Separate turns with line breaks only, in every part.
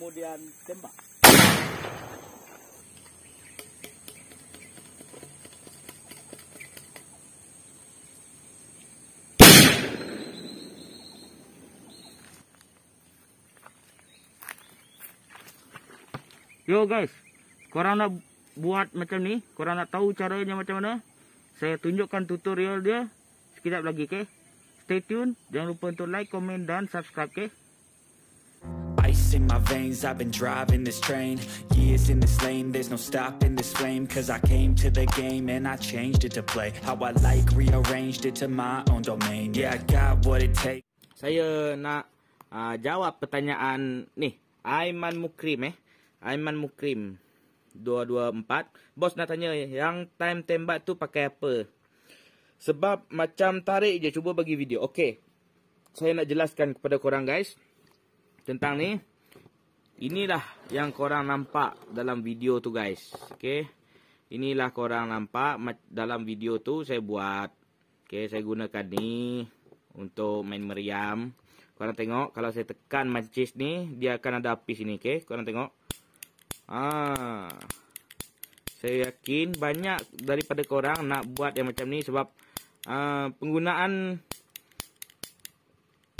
kemudian tembak. Yo guys, korang nak buat macam ni, korang nak tahu caranya macam mana, saya tunjukkan tutorial dia sekejap lagi, okay? Stay tune, jangan lupa untuk like, komen dan subscribe, okay? ice in my veins i've been driving this train years in this lane there's no stopping this flame cause i came to the game and i changed it to play how i like rearranged it to my own domain yeah i got what it takes saya nak uh, jawab pertanyaan ni aiman mukrim eh aiman mukrim 224 bos nak tanya yang time tembak tu pakai apa sebab macam tarik je cuba bagi video okey saya nak jelaskan kepada korang guys tentang ni inilah yang korang nampak dalam video tu guys okay inilah korang nampak dalam video tu saya buat okay saya gunakan ni untuk main meriam korang tengok kalau saya tekan macis ni dia akan ada api sini okay korang tengok ah saya yakin banyak daripada korang nak buat yang macam ni sebab uh, penggunaan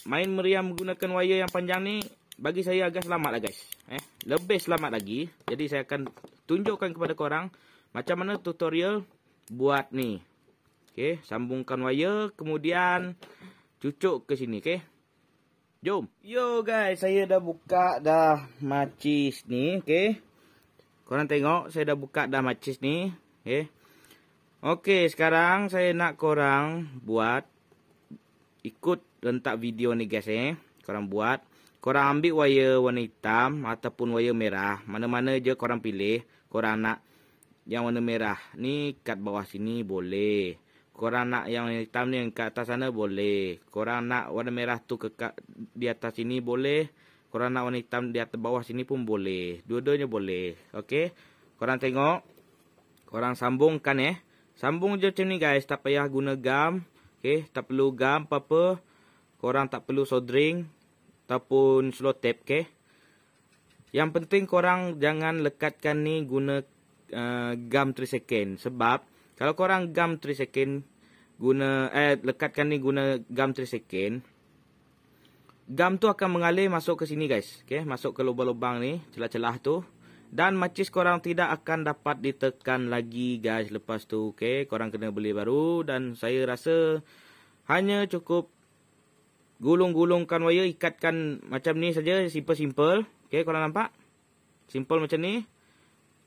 main meriam menggunakan wayar yang panjang ni bagi saya agak selamat lah guys. Eh, lebih selamat lagi. Jadi saya akan tunjukkan kepada korang macam mana tutorial buat ni. Okay, sambungkan wire kemudian cucuk ke sini, okey. Jom. Yo guys, saya dah buka dah macis ni, okey. Korang tengok saya dah buka dah macis ni, okey. Okey, sekarang saya nak korang buat ikut rentak video ni guys eh. Korang buat korang ambil wayar warna hitam ataupun wayar merah. Mana-mana je korang pilih. Korang nak yang warna merah ni kat bawah sini boleh. Korang nak yang hitam ni yang kat atas sana boleh. Korang nak warna merah tu kekat di atas sini boleh. Korang nak warna hitam di atas bawah sini pun boleh. Dua-duanya boleh. Okey. Korang tengok. Korang sambungkan eh. Sambung je macam ni guys. Tak payah guna gam. Okey. Tak perlu gam apa-apa. Korang tak perlu soldering ataupun slow tap ke. Okay? Yang penting korang jangan lekatkan ni guna uh, gam 3 second sebab kalau korang gam 3 second guna eh lekatkan ni guna gam 3 second gam tu akan mengalir masuk ke sini guys. Okey, masuk ke lubang-lubang ni, celah-celah tu. Dan macis korang tidak akan dapat ditekan lagi guys lepas tu. Okey, korang kena beli baru dan saya rasa hanya cukup gulung-gulungkan wayar, ikatkan macam ni saja, simple-simple. Okey, korang nampak? Simple macam ni.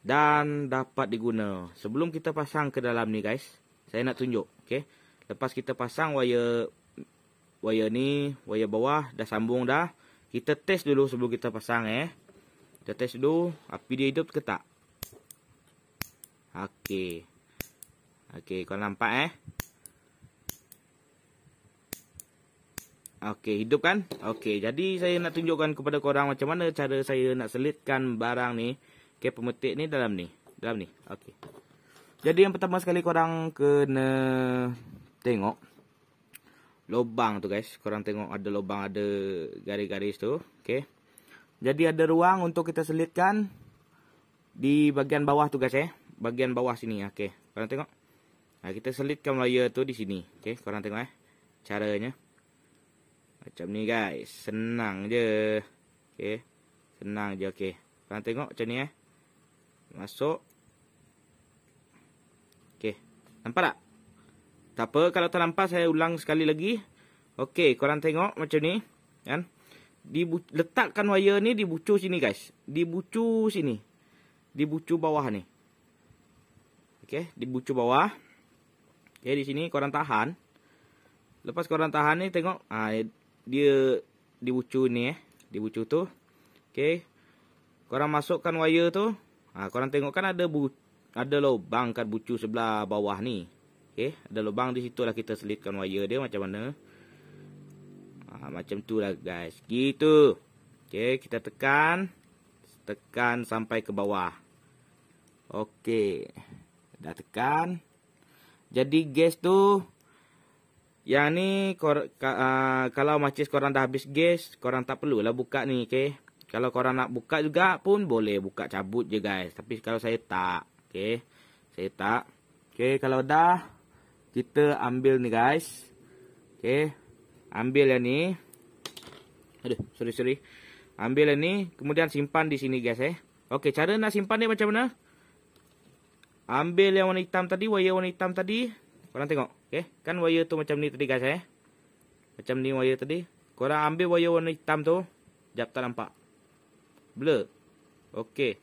Dan dapat diguna. Sebelum kita pasang ke dalam ni guys, saya nak tunjuk. Okey. Lepas kita pasang wayar, wayar ni, wayar bawah dah sambung dah. Kita test dulu sebelum kita pasang eh. Kita test dulu api dia hidup ke tak. Okey. Okey, korang nampak eh? Okey, hidup kan? Okey, jadi saya nak tunjukkan kepada korang macam mana cara saya nak selitkan barang ni. Okey, pemetik ni dalam ni. Dalam ni. Okey. Jadi yang pertama sekali korang kena tengok. Lobang tu guys. Korang tengok ada lobang, ada garis-garis tu. Okey. Jadi ada ruang untuk kita selitkan di bahagian bawah tu guys eh. Bahagian bawah sini. Okey. Korang tengok. Nah, kita selitkan layar tu di sini. Okey, korang tengok eh. Caranya. Macam ni guys. Senang je. Okay. Senang je. Okay. Korang tengok macam ni eh. Masuk. Okay. Nampak tak? Tak apa. Kalau tak nampak saya ulang sekali lagi. Okay. Korang tengok macam ni. Kan? Dibu letakkan wire ni di bucu sini guys. Di bucu sini. Di bucu bawah ni. Okay. Di bucu bawah. Okay. Di sini korang tahan. Lepas korang tahan ni tengok. Haa. Ah, dia di bucu ni eh. Di bucu tu. Okey. Korang masukkan wire tu. Ha, korang tengok kan ada bu ada lubang kat bucu sebelah bawah ni. Okey. Ada lubang di situ lah kita selitkan wire dia macam mana. Ha, macam tu lah guys. Gitu. Okey. Kita tekan. Tekan sampai ke bawah. Okey. Dah tekan. Jadi gas tu yang ni kor, ka, uh, kalau macis korang dah habis gas, korang tak perlu lah buka ni, okey. Kalau korang nak buka juga pun boleh buka cabut je guys. Tapi kalau saya tak, okey. Saya tak. Okey, kalau dah kita ambil ni guys. Okey. Ambil yang ni. Aduh, sorry sorry. Ambil yang ni, kemudian simpan di sini guys eh. Okey, cara nak simpan ni macam mana? Ambil yang warna hitam tadi, wire warna hitam tadi. Korang tengok. Okey, kan wire tu macam ni tadi guys eh. Macam ni wire tadi. Korang ambil wire warna hitam tu, jap tak nampak. Blur. Okey.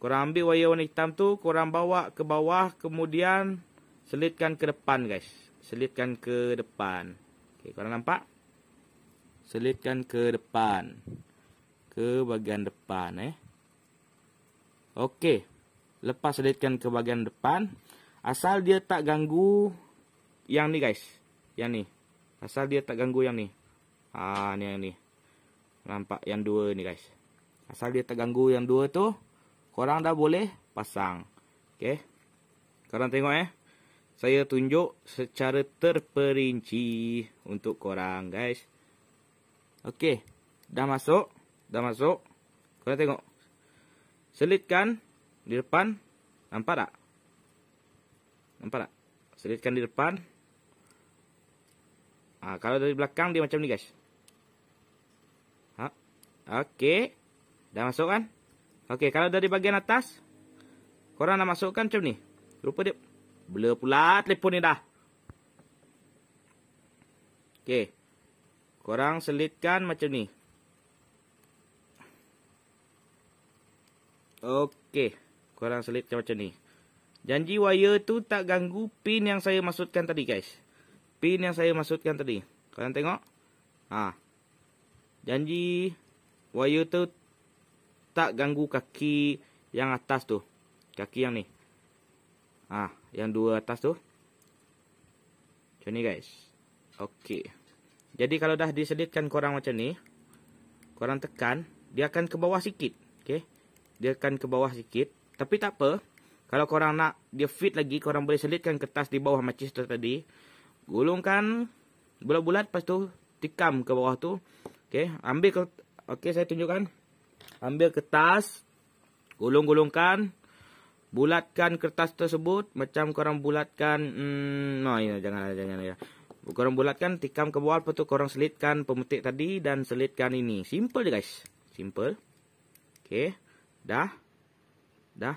Korang ambil wire warna hitam tu, korang bawa ke bawah, kemudian selitkan ke depan guys. Selitkan ke depan. Okey, korang nampak? Selitkan ke depan. Ke bahagian depan eh. Okey. Lepas selitkan ke bahagian depan, asal dia tak ganggu yang ni guys. Yang ni. Asal dia tak ganggu yang ni. Ah ni yang ni. Nampak yang dua ni guys. Asal dia tak ganggu yang dua tu. Korang dah boleh pasang. Okay. Korang tengok eh. Saya tunjuk secara terperinci untuk korang guys. Okay. Dah masuk. Dah masuk. Korang tengok. Selitkan di depan. Nampak tak? Nampak tak? Selitkan di depan. Ha, kalau dari belakang dia macam ni guys. Ha. Okey. Dah masuk kan? Okey, kalau dari bahagian atas korang nak masukkan macam ni. Rupa dia blur pula telefon ni dah. Okey. Korang selitkan macam ni. Okey, korang selitkan macam ni. Janji wire tu tak ganggu pin yang saya maksudkan tadi guys pin yang saya maksudkan tadi. Kalian tengok. Ha. Janji wire tu tak ganggu kaki yang atas tu. Kaki yang ni. Ha. Yang dua atas tu. Macam ni guys. Okey. Jadi kalau dah disedihkan korang macam ni. Korang tekan. Dia akan ke bawah sikit. Okey. Dia akan ke bawah sikit. Tapi tak apa. Kalau korang nak dia fit lagi, korang boleh selitkan kertas di bawah macam tu tadi gulungkan bulat-bulat lepas tu tikam ke bawah tu okey ambil ke okey saya tunjukkan ambil kertas gulung-gulungkan bulatkan kertas tersebut macam korang bulatkan hmm, no ya jangan lah, jangan lah, ya korang bulatkan tikam ke bawah lepas tu korang selitkan pemutih tadi dan selitkan ini simple je guys simple okey dah dah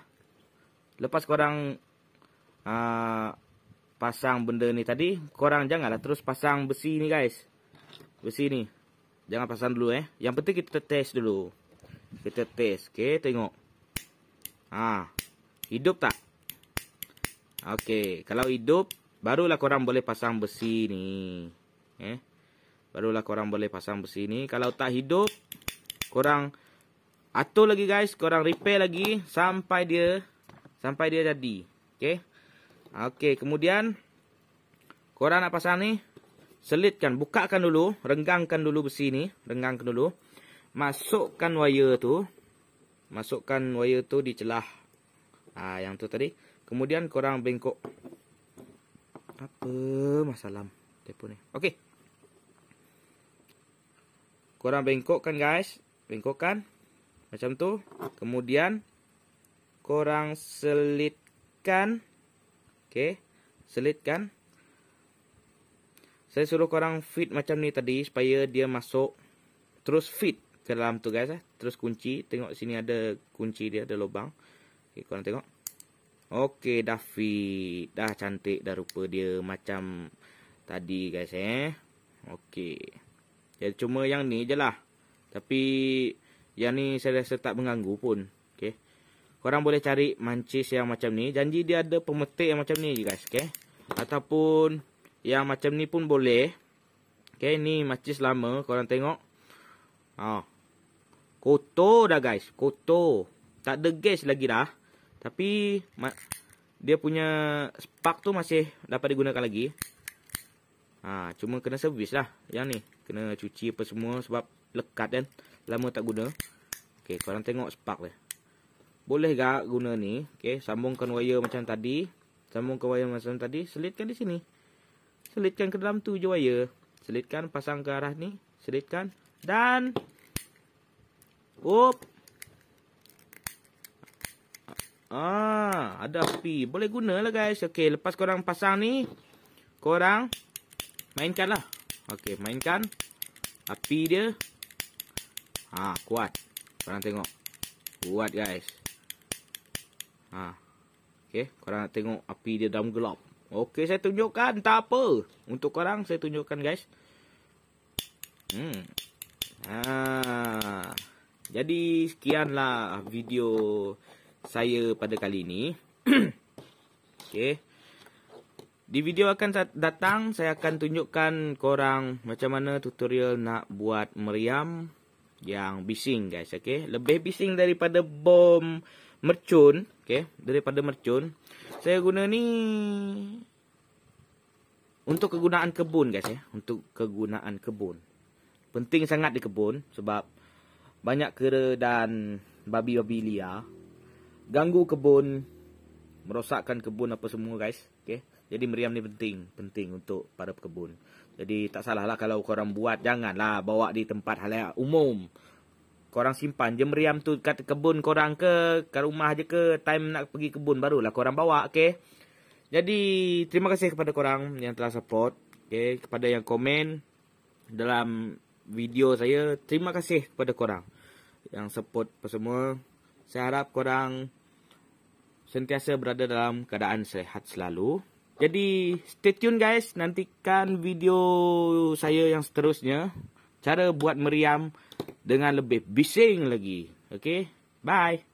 lepas korang uh, pasang benda ni tadi Korang janganlah terus pasang besi ni guys Besi ni Jangan pasang dulu eh Yang penting kita test dulu Kita test Okay tengok ha, Hidup tak? Okay Kalau hidup Barulah korang boleh pasang besi ni eh? Barulah korang boleh pasang besi ni Kalau tak hidup Korang Atur lagi guys Korang repair lagi Sampai dia Sampai dia jadi Okay Oke, kemudian korang nak pasang ni, selitkan, bukakan dulu, renggangkan dulu besi ni, renggangkan dulu. Masukkan wire tu. Masukkan wire tu di celah. Ah, yang tu tadi. Kemudian korang bengkok. Apa masalah telefon ni? Okey. Korang bengkokkan guys, bengkokkan macam tu. Kemudian korang selitkan Okey. Selitkan. Saya suruh korang fit macam ni tadi supaya dia masuk terus fit ke dalam tu guys eh. Terus kunci. Tengok sini ada kunci dia, ada lubang. Okey, korang tengok. Okey, dah fit. Dah cantik dah rupa dia macam tadi guys eh. Okey. Ya cuma yang ni je lah. Tapi yang ni saya rasa tak mengganggu pun. Korang boleh cari mancis yang macam ni. Janji dia ada pemetik yang macam ni je guys. Okay. Ataupun yang macam ni pun boleh. Okay. Ni mancis lama. Korang tengok. Oh. Kotor dah guys. Kotor. Tak ada gas lagi dah. Tapi dia punya spark tu masih dapat digunakan lagi. Ha, cuma kena servis lah. Yang ni. Kena cuci apa semua sebab lekat kan. Lama tak guna. Okay. Korang tengok spark dia boleh tak guna ni okay, sambungkan wire macam tadi sambungkan wire macam tadi selitkan di sini selitkan ke dalam tu je wire selitkan pasang ke arah ni selitkan dan op ah ada api boleh guna lah guys okey lepas korang pasang ni korang mainkan lah, okey mainkan api dia ah kuat korang tengok kuat guys Ha. Okey, korang nak tengok api dia dalam gelap. Okey, saya tunjukkan. Tak apa. Untuk korang, saya tunjukkan guys. Hmm. Ha. Jadi, sekianlah video saya pada kali ini. Okey. Di video akan datang, saya akan tunjukkan korang macam mana tutorial nak buat meriam yang bising guys. Okey. Lebih bising daripada bom mercun okey daripada mercun saya guna ni untuk kegunaan kebun guys ya untuk kegunaan kebun penting sangat di kebun sebab banyak kera dan babi-babi liar ganggu kebun merosakkan kebun apa semua guys okey jadi meriam ni penting penting untuk para pekebun jadi tak salahlah kalau korang buat janganlah bawa di tempat halayak umum korang simpan je meriam tu kat kebun korang ke, kat rumah je ke, time nak pergi kebun barulah korang bawa, okey. Jadi, terima kasih kepada korang yang telah support, okey, kepada yang komen dalam video saya, terima kasih kepada korang yang support apa semua. Saya harap korang sentiasa berada dalam keadaan sehat selalu. Jadi, stay tune guys, nantikan video saya yang seterusnya. Cara buat meriam meriam dengan lebih bising lagi. okay, bye.